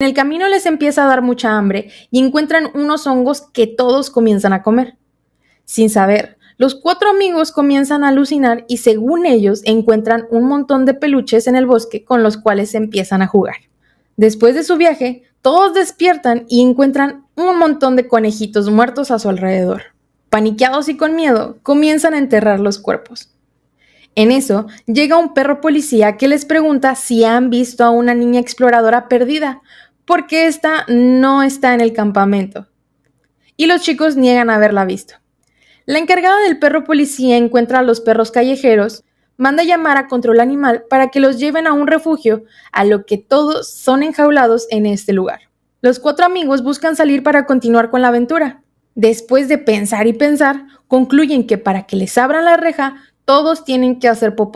En el camino les empieza a dar mucha hambre y encuentran unos hongos que todos comienzan a comer. Sin saber, los cuatro amigos comienzan a alucinar y según ellos encuentran un montón de peluches en el bosque con los cuales empiezan a jugar. Después de su viaje, todos despiertan y encuentran un montón de conejitos muertos a su alrededor. Paniqueados y con miedo, comienzan a enterrar los cuerpos. En eso, llega un perro policía que les pregunta si han visto a una niña exploradora perdida, porque esta no está en el campamento. Y los chicos niegan haberla visto. La encargada del perro policía encuentra a los perros callejeros, manda llamar a control animal para que los lleven a un refugio, a lo que todos son enjaulados en este lugar. Los cuatro amigos buscan salir para continuar con la aventura. Después de pensar y pensar, concluyen que para que les abran la reja, todos tienen que hacer popó.